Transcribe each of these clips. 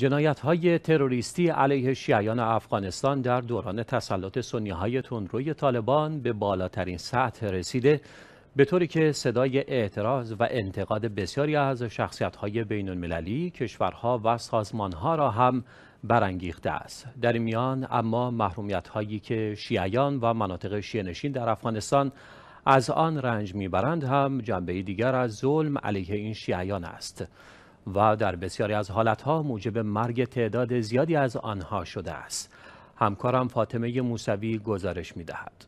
جنایت های تروریستی علیه شیعیان افغانستان در دوران تسلط سنی های تندروی طالبان به بالاترین سطح رسیده به طوری که صدای اعتراض و انتقاد بسیاری از شخصیت های بین المللی، کشورها و سازمان را هم برانگیخته است. در این میان اما محرومیت هایی که شیعیان و مناطق شیعه در افغانستان از آن رنج میبرند هم جنبه دیگر از ظلم علیه این شیعیان است. و در بسیاری از حالتها موجب مرگ تعداد زیادی از آنها شده است. همکارم فاطمه موسوی گزارش می دهد.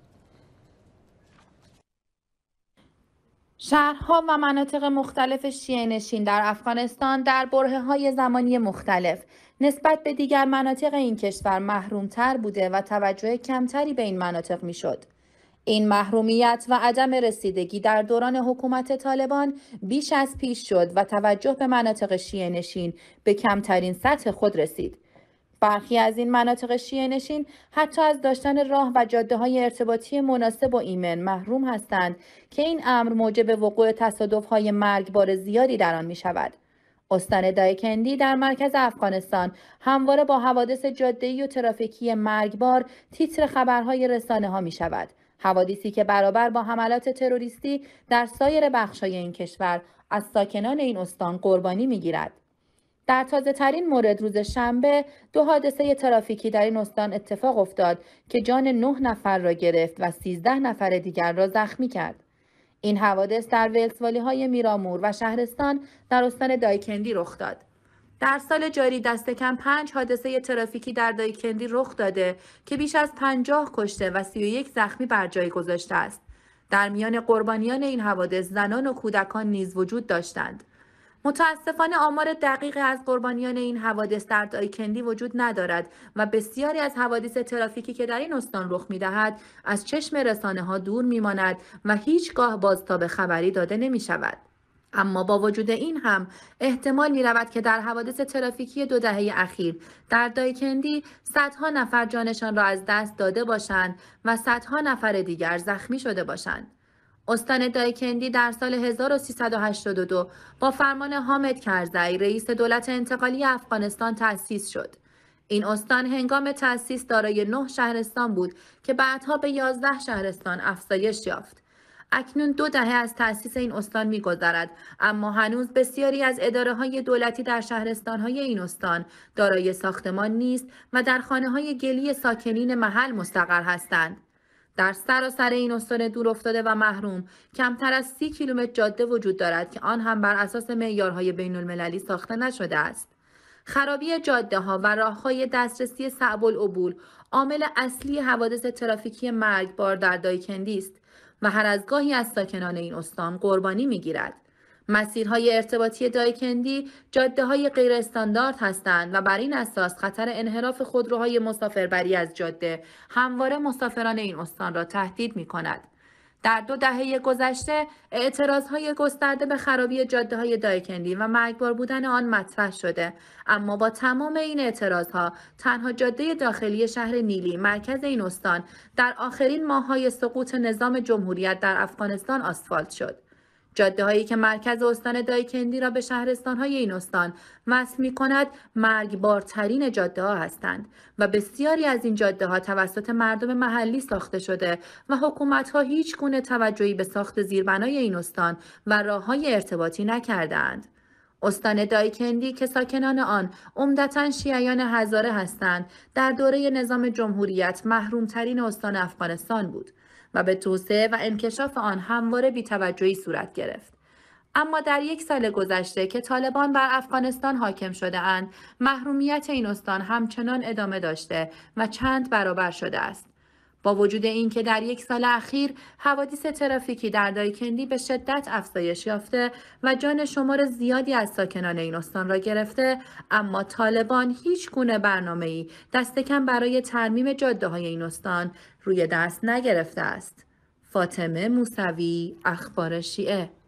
شهرها و مناطق مختلف شیعه نشین در افغانستان در بره های زمانی مختلف نسبت به دیگر مناطق این کشور محرومتر بوده و توجه کمتری به این مناطق می شد این محرومیت و عدم رسیدگی در دوران حکومت طالبان بیش از پیش شد و توجه به مناطق شیعه نشین به کمترین سطح خود رسید. برخی از این مناطق شیعه نشین حتی از داشتن راه و جاده های ارتباطی مناسب و ایمن محروم هستند که این امر موجب وقوع تصادف های مرگبار زیادی در آن می شود. استان دایکندی در مرکز افغانستان همواره با حوادث جاده و ترافیکی مرگبار تیتر خبرهای رسانه ها می شود. حوادثی که برابر با حملات تروریستی در سایر بخشای این کشور از ساکنان این استان قربانی میگیرد در تازه ترین مورد روز شنبه دو حادثه ترافیکی در این استان اتفاق افتاد که جان نه نفر را گرفت و 13 نفر دیگر را زخمی کرد. این حوادث در ویلسوالی های میرامور و شهرستان در استان دایکندی رخ داد. در سال جاری دست کم پنج حادثه ترافیکی در دایکندی رخ داده که بیش از پنجاه کشته و یک زخمی بر جای گذاشته است. در میان قربانیان این حوادث زنان و کودکان نیز وجود داشتند. متاسفانه آمار دقیق از قربانیان این حوادث در دایکندی وجود ندارد و بسیاری از حوادث ترافیکی که در این استان رخ دهد از چشم رسانه ها دور ماند و هیچگاه بازتاب خبری داده نمی شود. اما با وجود این هم احتمال می رود که در حوادث ترافیکی دو دهه اخیر در دایکندی صدها نفر جانشان را از دست داده باشند و صدها نفر دیگر زخمی شده باشند. استان دایکندی در سال 1382 با فرمان حامد کرزی رئیس دولت انتقالی افغانستان تأسیس شد. این استان هنگام تأسیس دارای 9 شهرستان بود که بعدها به 11 شهرستان افزایش یافت. اکنون دو دهه از تأسیس این استان میگذرد اما هنوز بسیاری از اداره های دولتی در شهرستان های این استان دارای ساختمان نیست و در خانه های گلی ساکنین محل مستقر هستند در سراسر سر این استان دور افتاده و محروم کمتر از سی کیلومتر جاده وجود دارد که آن هم بر اساس معیارهای بین المللی ساخته نشده است خرابی جاده ها و های دسترسی صعب عامل اصلی حوادث ترافیکی مرگبار در دایکندی است و هر از گاهی از ساکنان این استان قربانی می گیرد. مسیرهای ارتباطی دایکندی جاده های غیر استاندارد هستند و بر این اساس خطر انحراف خودروهای مسافربری از جاده همواره مسافران این استان را تهدید می کند. در دو دهه گذشته اعتراض های گسترده به خرابی جاده های دایکندی و مرگبار بودن آن مطرح شده اما با تمام این اعتراض ها تنها جاده داخلی شهر نیلی مرکز این استان در آخرین ماه های سقوط نظام جمهوریت در افغانستان آسفالت شد جاده هایی که مرکز استان دایکندی را به شهرستان های این استان وصل می کند مرگبارترین جاده ها هستند و بسیاری از این جاده ها توسط مردم محلی ساخته شده و حکومت ها هیچ گونه توجهی به ساخت زیربنای این استان و راه های ارتباطی نکردند. استان دایکندی که ساکنان آن عمدتا شیعیان هزاره هستند در دوره نظام جمهوریت محرومترین استان افغانستان بود و به توسعه و انکشاف آن همواره بیتوجهی صورت گرفت. اما در یک سال گذشته که طالبان بر افغانستان حاکم شده اند، محرومیت این استان همچنان ادامه داشته و چند برابر شده است. با وجود اینکه در یک سال اخیر حوادث ترافیکی در دایکندی به شدت افزایش یافته و جان شمار زیادی از ساکنان این استان را گرفته اما طالبان هیچ گونه ای دست کم برای ترمیم جاده های این استان روی دست نگرفته است فاطمه موسوی اخبار شیعه